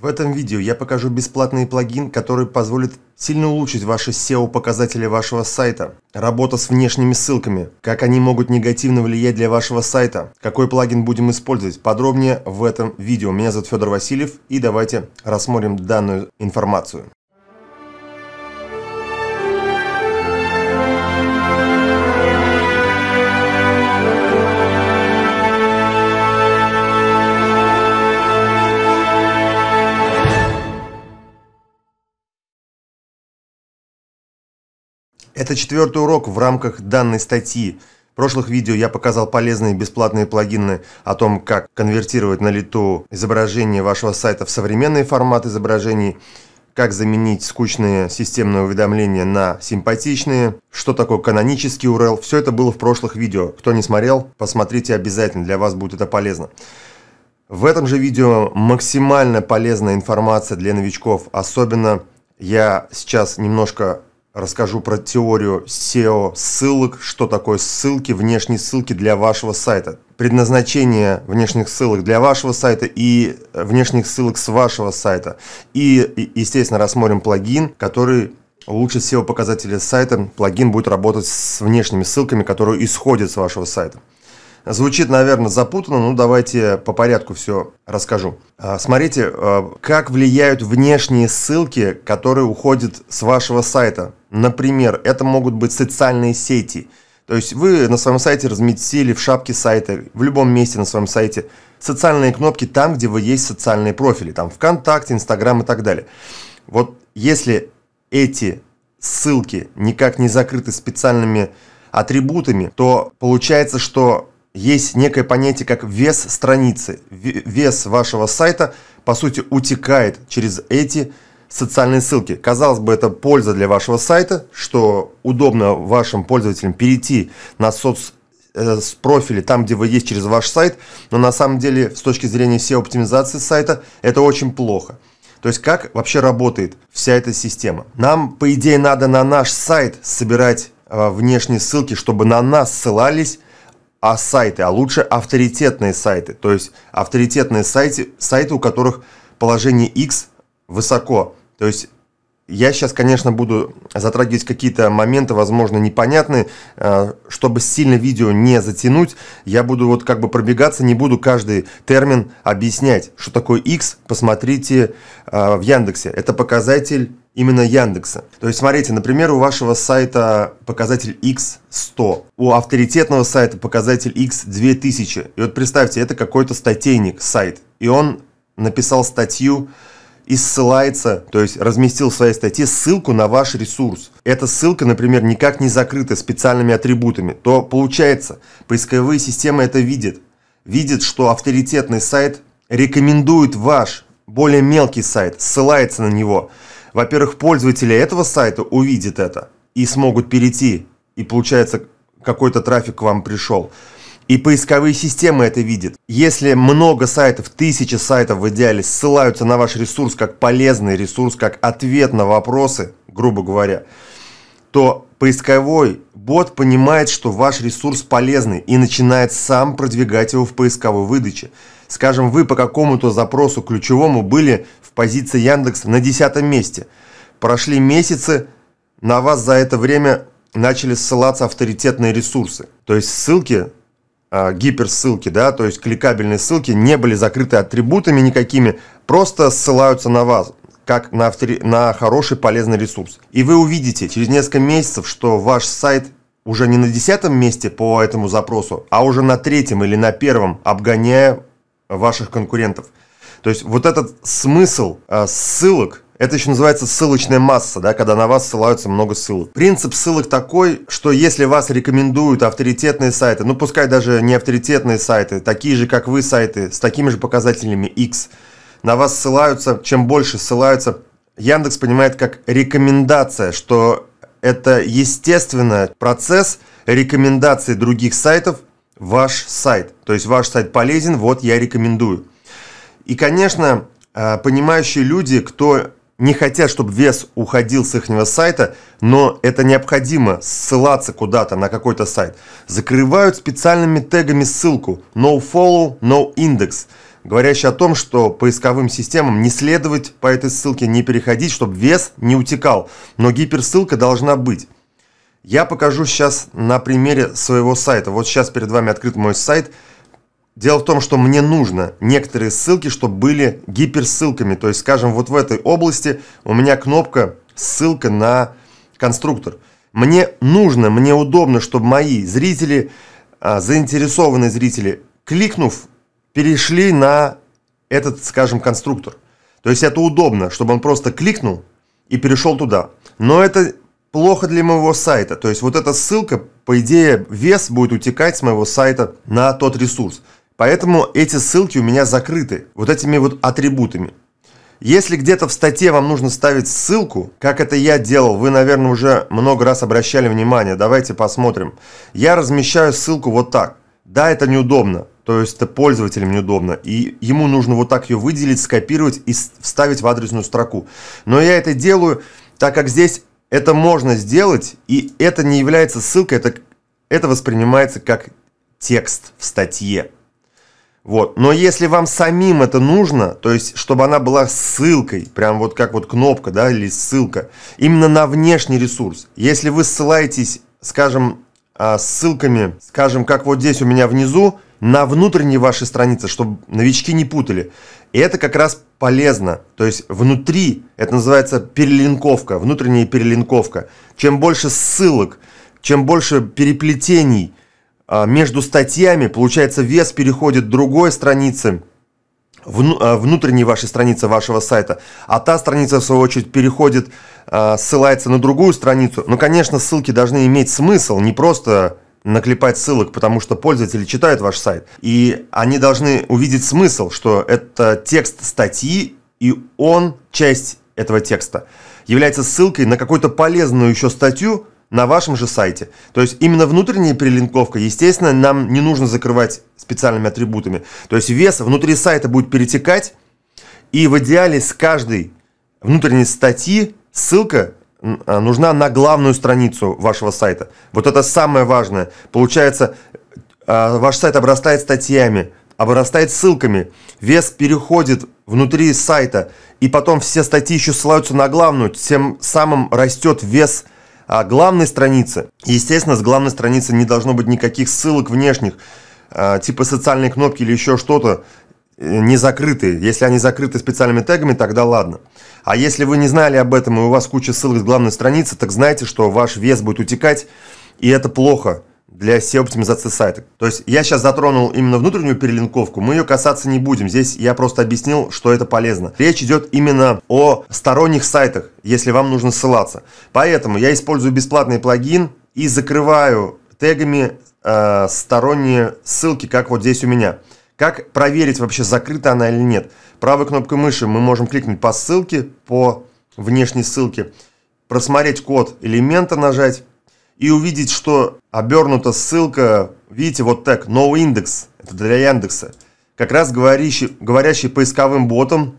В этом видео я покажу бесплатный плагин, который позволит сильно улучшить ваши SEO-показатели вашего сайта. Работа с внешними ссылками, как они могут негативно влиять для вашего сайта, какой плагин будем использовать, подробнее в этом видео. Меня зовут Федор Васильев и давайте рассмотрим данную информацию. Это четвертый урок в рамках данной статьи. В прошлых видео я показал полезные бесплатные плагины о том, как конвертировать на лету изображение вашего сайта в современный формат изображений, как заменить скучные системные уведомления на симпатичные, что такое канонический URL. Все это было в прошлых видео. Кто не смотрел, посмотрите обязательно, для вас будет это полезно. В этом же видео максимально полезная информация для новичков, особенно я сейчас немножко Расскажу про теорию SEO-ссылок, что такое ссылки, внешние ссылки для вашего сайта, предназначение внешних ссылок для вашего сайта и э, внешних ссылок с вашего сайта. И, естественно, рассмотрим плагин, который улучшит SEO показатели сайта. Плагин будет работать с внешними ссылками, которые исходят с вашего сайта. Звучит, наверное, запутанно, но давайте по порядку все расскажу. А, смотрите, э, как влияют внешние ссылки, которые уходят с вашего сайта. Например, это могут быть социальные сети. То есть вы на своем сайте разместили в шапке сайта, в любом месте на своем сайте, социальные кнопки там, где вы есть социальные профили, там ВКонтакте, Инстаграм и так далее. Вот если эти ссылки никак не закрыты специальными атрибутами, то получается, что есть некое понятие как вес страницы. Вес вашего сайта, по сути, утекает через эти страницы социальные ссылки. Казалось бы, это польза для вашего сайта, что удобно вашим пользователям перейти на соц э, с профиля, там, где вы есть через ваш сайт, но на самом деле с точки зрения всей оптимизации сайта это очень плохо. То есть как вообще работает вся эта система? Нам, по идее, надо на наш сайт собирать э, внешние ссылки, чтобы на нас ссылались а сайты, а лучше авторитетные сайты. То есть авторитетные сайты, сайты, у которых положение X высоко. То есть я сейчас, конечно, буду затрагивать какие-то моменты, возможно, непонятные. Э, чтобы сильно видео не затянуть, я буду вот как бы пробегаться, не буду каждый термин объяснять. Что такое X, посмотрите э, в Яндексе. Это показатель именно Яндекса. То есть, смотрите, например, у вашего сайта показатель X100, у авторитетного сайта показатель X2000. И вот представьте, это какой-то статейник сайт, и он написал статью и ссылается, то есть разместил в своей статье ссылку на ваш ресурс. Эта ссылка, например, никак не закрыта специальными атрибутами, то получается, поисковые системы это видят. Видят, что авторитетный сайт рекомендует ваш более мелкий сайт, ссылается на него. Во-первых, пользователи этого сайта увидят это и смогут перейти, и получается какой-то трафик к вам пришел. И поисковые системы это видят. Если много сайтов, тысячи сайтов в идеале ссылаются на ваш ресурс как полезный ресурс, как ответ на вопросы, грубо говоря, то поисковой бот понимает, что ваш ресурс полезный и начинает сам продвигать его в поисковой выдаче. Скажем, вы по какому-то запросу ключевому были в позиции Яндекс на десятом месте. Прошли месяцы, на вас за это время начали ссылаться авторитетные ресурсы. То есть ссылки Э, гиперссылки, да, то есть кликабельные ссылки не были закрыты атрибутами никакими, просто ссылаются на вас, как на, автори... на хороший полезный ресурс. И вы увидите через несколько месяцев, что ваш сайт уже не на десятом месте по этому запросу, а уже на третьем или на первом, обгоняя ваших конкурентов. То есть вот этот смысл э, ссылок это еще называется ссылочная масса, да, когда на вас ссылаются много ссылок. Принцип ссылок такой, что если вас рекомендуют авторитетные сайты, ну пускай даже не авторитетные сайты, такие же, как вы сайты, с такими же показателями X, на вас ссылаются, чем больше ссылаются, Яндекс понимает как рекомендация, что это естественно процесс рекомендации других сайтов ваш сайт. То есть ваш сайт полезен, вот я рекомендую. И, конечно, э, понимающие люди, кто не хотят, чтобы вес уходил с их сайта, но это необходимо ссылаться куда-то на какой-то сайт. Закрывают специальными тегами ссылку no follow, no index, говорящий о том, что поисковым системам не следовать по этой ссылке, не переходить, чтобы вес не утекал, но гиперссылка должна быть. Я покажу сейчас на примере своего сайта. Вот сейчас перед вами открыт мой сайт – Дело в том, что мне нужно некоторые ссылки, чтобы были гиперссылками. То есть, скажем, вот в этой области у меня кнопка «Ссылка на конструктор». Мне нужно, мне удобно, чтобы мои зрители, а, заинтересованные зрители, кликнув, перешли на этот, скажем, конструктор. То есть это удобно, чтобы он просто кликнул и перешел туда. Но это плохо для моего сайта. То есть вот эта ссылка, по идее, вес будет утекать с моего сайта на тот ресурс. Поэтому эти ссылки у меня закрыты вот этими вот атрибутами. Если где-то в статье вам нужно ставить ссылку, как это я делал, вы, наверное, уже много раз обращали внимание. Давайте посмотрим. Я размещаю ссылку вот так. Да, это неудобно, то есть это пользователям неудобно, и ему нужно вот так ее выделить, скопировать и вставить в адресную строку. Но я это делаю, так как здесь это можно сделать, и это не является ссылкой, это, это воспринимается как текст в статье. Вот. Но если вам самим это нужно, то есть, чтобы она была ссылкой, прям вот как вот кнопка, да, или ссылка, именно на внешний ресурс. Если вы ссылаетесь, скажем, а, ссылками, скажем, как вот здесь у меня внизу, на внутренние ваши страницы, чтобы новички не путали. И это как раз полезно. То есть внутри, это называется перелинковка, внутренняя перелинковка. Чем больше ссылок, чем больше переплетений – а, между статьями, получается, вес переходит к другой странице, а, внутренней вашей страницы вашего сайта, а та страница, в свою очередь, переходит, а, ссылается на другую страницу. Но, ну, конечно, ссылки должны иметь смысл, не просто наклепать ссылок, потому что пользователи читают ваш сайт, и они должны увидеть смысл, что это текст статьи, и он часть этого текста является ссылкой на какую-то полезную еще статью, на вашем же сайте. То есть именно внутренняя перелинковка, естественно, нам не нужно закрывать специальными атрибутами. То есть вес внутри сайта будет перетекать, и в идеале с каждой внутренней статьи ссылка а, нужна на главную страницу вашего сайта. Вот это самое важное. Получается, а, ваш сайт обрастает статьями, обрастает ссылками, вес переходит внутри сайта, и потом все статьи еще ссылаются на главную, тем самым растет вес сайта а главной странице, Естественно, с главной страницы не должно быть никаких ссылок внешних, а, типа социальной кнопки или еще что-то э, не закрытые. Если они закрыты специальными тегами, тогда ладно. А если вы не знали об этом и у вас куча ссылок с главной страницы, так знайте, что ваш вес будет утекать, и это плохо для SEO-оптимизации сайта. То есть я сейчас затронул именно внутреннюю перелинковку, мы ее касаться не будем. Здесь я просто объяснил, что это полезно. Речь идет именно о сторонних сайтах, если вам нужно ссылаться. Поэтому я использую бесплатный плагин и закрываю тегами э, сторонние ссылки, как вот здесь у меня. Как проверить вообще, закрыта она или нет? Правой кнопкой мыши мы можем кликнуть по ссылке, по внешней ссылке, просмотреть код элемента нажать, и увидеть, что обернута ссылка, видите, вот так, no index, это для Яндекса, как раз говорящий, говорящий поисковым ботом,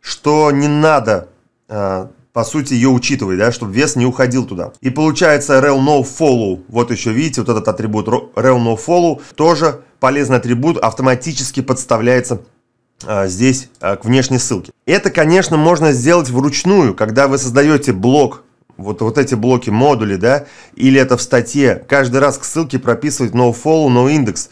что не надо, а, по сути, ее учитывать, да, чтобы вес не уходил туда. И получается rel no follow, вот еще видите, вот этот атрибут rel no follow, тоже полезный атрибут, автоматически подставляется а, здесь а, к внешней ссылке. Это, конечно, можно сделать вручную, когда вы создаете блок вот, вот эти блоки, модули, да, или это в статье, каждый раз к ссылке прописывать nofollow, noindex.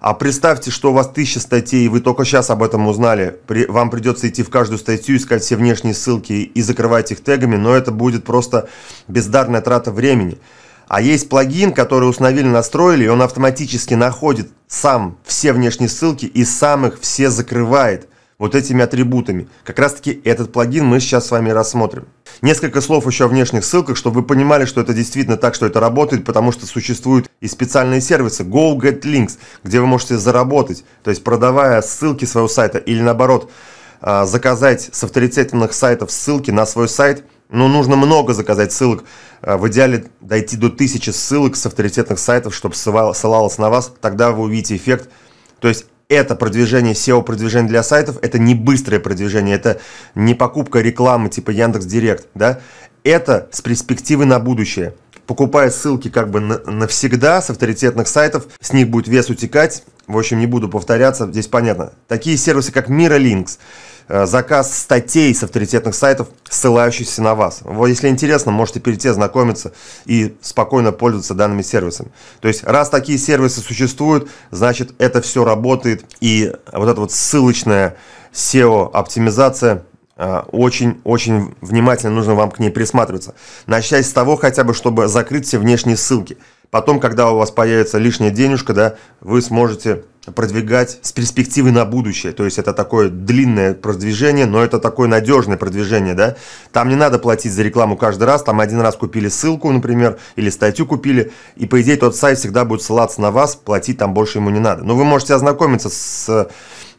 А представьте, что у вас тысяча статей, и вы только сейчас об этом узнали. При, вам придется идти в каждую статью, искать все внешние ссылки и закрывать их тегами, но это будет просто бездарная трата времени. А есть плагин, который установили, настроили, и он автоматически находит сам все внешние ссылки и сам их все закрывает – вот этими атрибутами. Как раз таки этот плагин мы сейчас с вами рассмотрим. Несколько слов еще о внешних ссылках, чтобы вы понимали, что это действительно так, что это работает, потому что существуют и специальные сервисы Go Get Links, где вы можете заработать, то есть продавая ссылки своего сайта или наоборот а, заказать с авторитетных сайтов ссылки на свой сайт, но ну, нужно много заказать ссылок, а, в идеале дойти до тысячи ссылок с авторитетных сайтов, чтобы ссылалось на вас, тогда вы увидите эффект. То есть это продвижение, SEO-продвижение для сайтов, это не быстрое продвижение, это не покупка рекламы типа Яндекс Директ, да, это с перспективы на будущее. Покупая ссылки как бы на, навсегда с авторитетных сайтов, с них будет вес утекать, в общем, не буду повторяться, здесь понятно. Такие сервисы, как MiraLinks, Э, заказ статей с авторитетных сайтов, ссылающихся на вас. Вот если интересно, можете перейти, ознакомиться и спокойно пользоваться данными сервисами. То есть, раз такие сервисы существуют, значит, это все работает, и вот эта вот ссылочная SEO-оптимизация очень-очень э, внимательно нужно вам к ней присматриваться. Начать с того хотя бы, чтобы закрыть все внешние ссылки. Потом, когда у вас появится лишняя денежка, да, вы сможете продвигать с перспективы на будущее. То есть это такое длинное продвижение, но это такое надежное продвижение, да. Там не надо платить за рекламу каждый раз, там один раз купили ссылку, например, или статью купили, и по идее тот сайт всегда будет ссылаться на вас, платить там больше ему не надо. Но вы можете ознакомиться с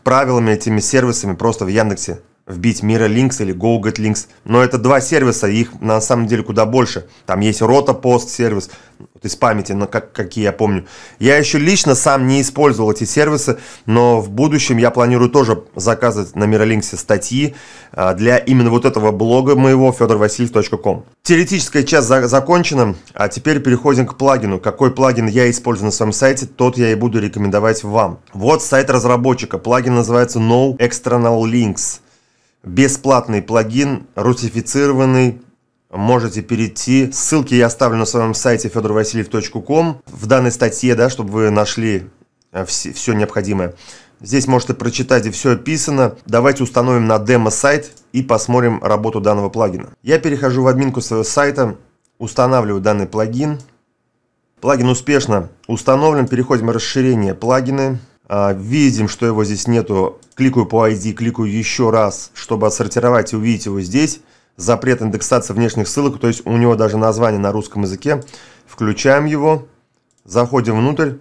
правилами, этими сервисами просто в Яндексе вбить MiraLinks или GoGetLinks. Но это два сервиса, их на самом деле куда больше. Там есть RotaPost сервис, вот из памяти, но как, какие я помню. Я еще лично сам не использовал эти сервисы, но в будущем я планирую тоже заказывать на MiraLinks статьи а, для именно вот этого блога моего fedorvasiliev.com. Теоретическая часть за закончена, а теперь переходим к плагину. Какой плагин я использую на своем сайте, тот я и буду рекомендовать вам. Вот сайт разработчика. Плагин называется No External Links бесплатный плагин, русифицированный. Можете перейти. Ссылки я оставлю на своем сайте fedorvasiliev.com в данной статье, да, чтобы вы нашли э, все, все необходимое. Здесь можете прочитать, и все описано. Давайте установим на демо-сайт и посмотрим работу данного плагина. Я перехожу в админку своего сайта, устанавливаю данный плагин. Плагин успешно установлен. Переходим в расширение плагины. А, видим, что его здесь нету. Кликаю по ID, кликаю еще раз, чтобы отсортировать и увидеть его здесь. Запрет индексации внешних ссылок, то есть у него даже название на русском языке. Включаем его, заходим внутрь.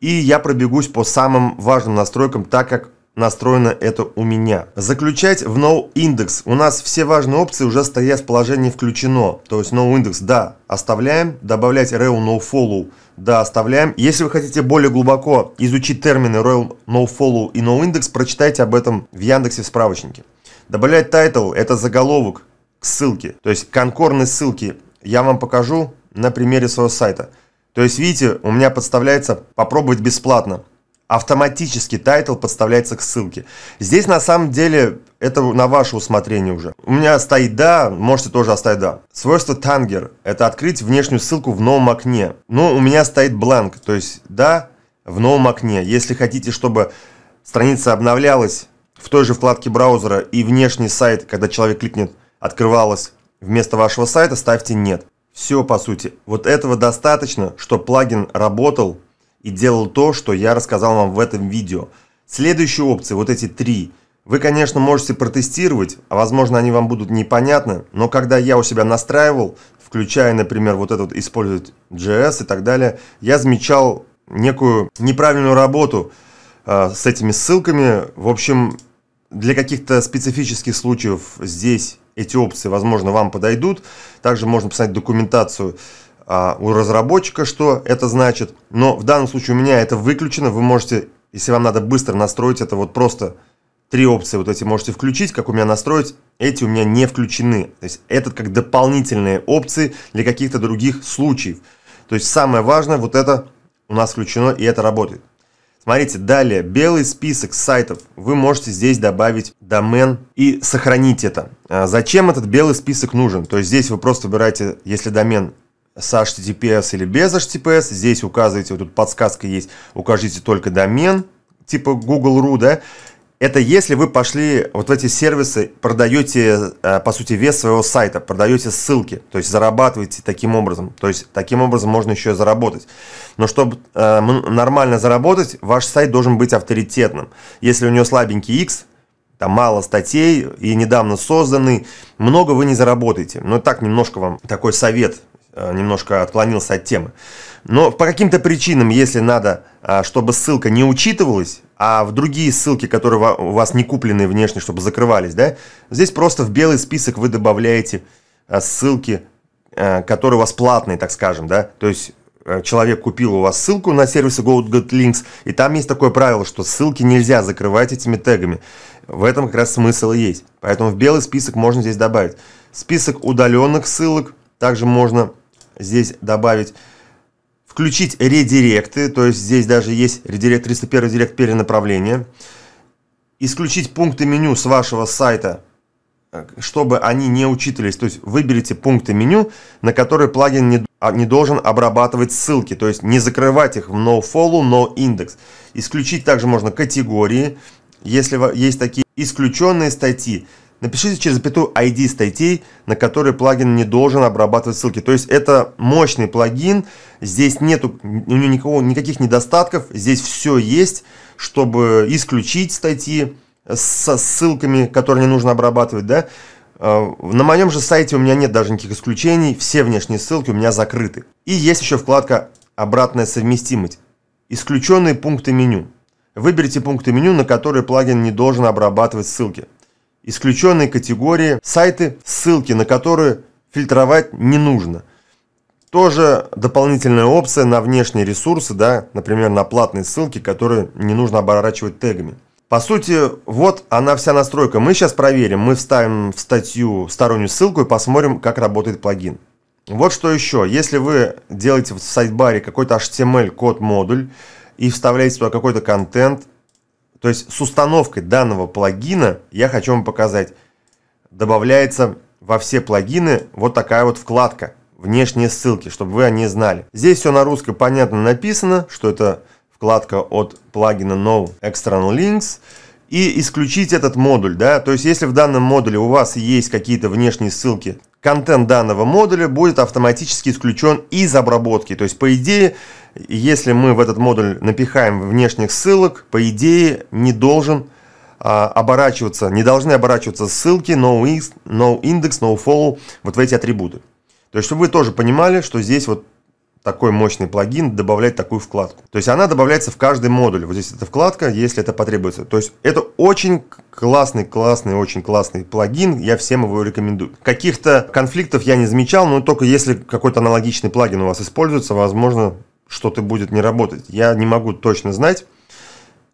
И я пробегусь по самым важным настройкам, так как настроено это у меня. Заключать в No Index. У нас все важные опции уже стоят в положении включено. То есть No Index, да, оставляем. Добавлять Rel No Follow, да, оставляем. Если вы хотите более глубоко изучить термины Rel No Follow и No Index, прочитайте об этом в Яндексе в справочнике. Добавлять title – это заголовок к ссылке. То есть конкорные ссылки я вам покажу на примере своего сайта. То есть, видите, у меня подставляется «попробовать бесплатно» автоматически тайтл подставляется к ссылке. Здесь на самом деле это на ваше усмотрение уже. У меня стоит «да», можете тоже оставить «да». Свойство «тангер» — это открыть внешнюю ссылку в новом окне. Ну, у меня стоит бланк, то есть «да» в новом окне. Если хотите, чтобы страница обновлялась в той же вкладке браузера и внешний сайт, когда человек кликнет, открывалась вместо вашего сайта, ставьте «нет». Все, по сути. Вот этого достаточно, чтобы плагин работал и делал то, что я рассказал вам в этом видео. Следующие опции, вот эти три. Вы, конечно, можете протестировать, а возможно они вам будут непонятны, но когда я у себя настраивал, включая, например, вот этот использовать JS и так далее, я замечал некую неправильную работу э, с этими ссылками. В общем, для каких-то специфических случаев здесь эти опции, возможно, вам подойдут. Также можно посмотреть документацию а у разработчика что это значит. Но в данном случае у меня это выключено. Вы можете, если вам надо быстро настроить это, вот просто три опции вот эти можете включить, как у меня настроить, эти у меня не включены. То есть этот как дополнительные опции для каких-то других случаев. То есть самое важное, вот это у нас включено и это работает. Смотрите, далее, белый список сайтов. Вы можете здесь добавить домен и сохранить это. А зачем этот белый список нужен? То есть здесь вы просто выбираете, если домен с HTTPS или без HTTPS. Здесь указывайте, вот тут подсказка есть, укажите только домен, типа Google.ru, да. Это если вы пошли вот в эти сервисы, продаете, э, по сути, вес своего сайта, продаете ссылки, то есть зарабатываете таким образом. То есть таким образом можно еще и заработать. Но чтобы э, нормально заработать, ваш сайт должен быть авторитетным. Если у него слабенький X, там мало статей и недавно созданный много вы не заработаете. Но так немножко вам такой совет Э, немножко отклонился от темы. Но по каким-то причинам, если надо, э, чтобы ссылка не учитывалась, а в другие ссылки, которые у вас не куплены внешне, чтобы закрывались, да, здесь просто в белый список вы добавляете э, ссылки, которые у вас платные, так скажем, да, то есть человек купил у вас ссылку на сервисы GoGetLinks, и там есть такое правило, что ссылки нельзя закрывать этими тегами. В этом как раз смысл и есть. Поэтому в белый список можно здесь добавить. Список удаленных ссылок также можно здесь добавить включить редиректы, то есть здесь даже есть редирект 301 директ перенаправления, исключить пункты меню с вашего сайта, э, чтобы они не учитывались, то есть выберите пункты меню, на которые плагин не, а, не должен обрабатывать ссылки, то есть не закрывать их в nofollow, noindex. Исключить также можно категории, если есть такие исключенные статьи, Напишите через запятую ID статей, на которые плагин не должен обрабатывать ссылки. То есть это мощный плагин, здесь нету у него никого, никаких недостатков, здесь все есть, чтобы исключить статьи со ссылками, которые не нужно обрабатывать, да. Э, на моем же сайте у меня нет даже никаких исключений, все внешние ссылки у меня закрыты. И есть еще вкладка «Обратная совместимость». Исключенные пункты меню. Выберите пункты меню, на которые плагин не должен обрабатывать ссылки исключенные категории сайты, ссылки на которые фильтровать не нужно. Тоже дополнительная опция на внешние ресурсы, да, например, на платные ссылки, которые не нужно оборачивать тегами. По сути, вот она вся настройка. Мы сейчас проверим, мы вставим в статью стороннюю ссылку и посмотрим, как работает плагин. Вот что еще. Если вы делаете в сайтбаре какой-то HTML-код модуль и вставляете туда какой-то контент, то есть с установкой данного плагина, я хочу вам показать, добавляется во все плагины вот такая вот вкладка «Внешние ссылки», чтобы вы о ней знали. Здесь все на русском понятно написано, что это вкладка от плагина No External Links и исключить этот модуль, да, то есть если в данном модуле у вас есть какие-то внешние ссылки, контент данного модуля будет автоматически исключен из обработки. То есть, по идее, если мы в этот модуль напихаем внешних ссылок, по идее, не должен а, оборачиваться, не должны оборачиваться ссылки, no, index, no follow, вот в эти атрибуты. То есть, чтобы вы тоже понимали, что здесь вот такой мощный плагин, добавлять такую вкладку. То есть она добавляется в каждый модуль. Вот здесь эта вкладка, если это потребуется. То есть это очень классный, классный, очень классный плагин. Я всем его рекомендую. Каких-то конфликтов я не замечал, но только если какой-то аналогичный плагин у вас используется, возможно, что-то будет не работать. Я не могу точно знать.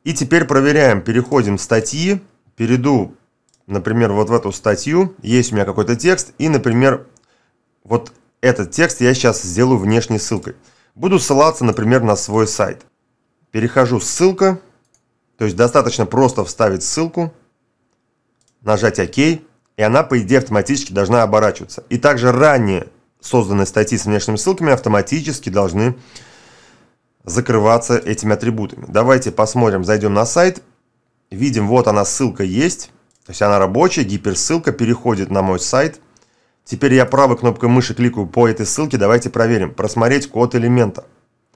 И теперь проверяем. Переходим в статьи. Перейду, например, вот в эту статью. Есть у меня какой-то текст. И, например, вот этот текст я сейчас сделаю внешней ссылкой. Буду ссылаться, например, на свой сайт. Перехожу ссылка, то есть достаточно просто вставить ссылку, нажать ОК, и она по идее автоматически должна оборачиваться. И также ранее созданные статьи с внешними ссылками автоматически должны закрываться этими атрибутами. Давайте посмотрим, зайдем на сайт, видим, вот она ссылка есть, то есть она рабочая, гиперссылка переходит на мой сайт – Теперь я правой кнопкой мыши кликаю по этой ссылке. Давайте проверим. Просмотреть код элемента.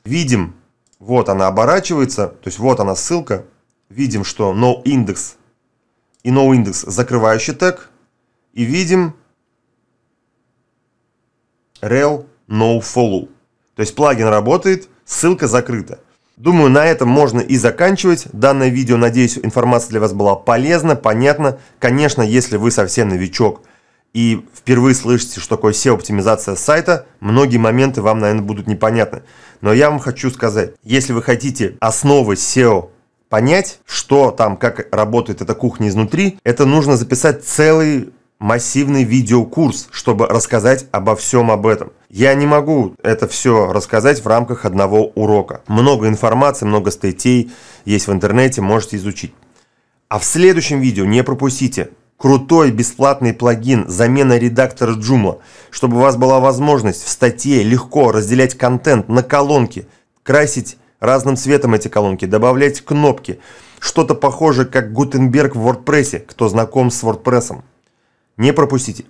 Видим, вот она оборачивается, то есть вот она ссылка. Видим, что noindex и noindex закрывающий тег. И видим rel nofollow. То есть плагин работает, ссылка закрыта. Думаю, на этом можно и заканчивать данное видео. Надеюсь, информация для вас была полезна, понятна. Конечно, если вы совсем новичок – и впервые слышите, что такое SEO-оптимизация сайта, многие моменты вам, наверное, будут непонятны. Но я вам хочу сказать, если вы хотите основы SEO понять, что там, как работает эта кухня изнутри, это нужно записать целый массивный видеокурс, чтобы рассказать обо всем об этом. Я не могу это все рассказать в рамках одного урока. Много информации, много статей есть в интернете, можете изучить. А в следующем видео не пропустите крутой бесплатный плагин «Замена редактора Joomla», чтобы у вас была возможность в статье легко разделять контент на колонки, красить разным цветом эти колонки, добавлять кнопки, что-то похожее как Гутенберг в WordPress, кто знаком с WordPress. Не пропустите.